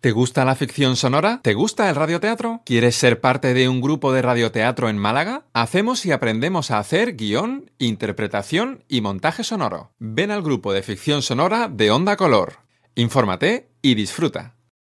¿Te gusta la ficción sonora? ¿Te gusta el radioteatro? ¿Quieres ser parte de un grupo de radioteatro en Málaga? Hacemos y aprendemos a hacer guión, interpretación y montaje sonoro. Ven al grupo de ficción sonora de Onda Color. Infórmate y disfruta.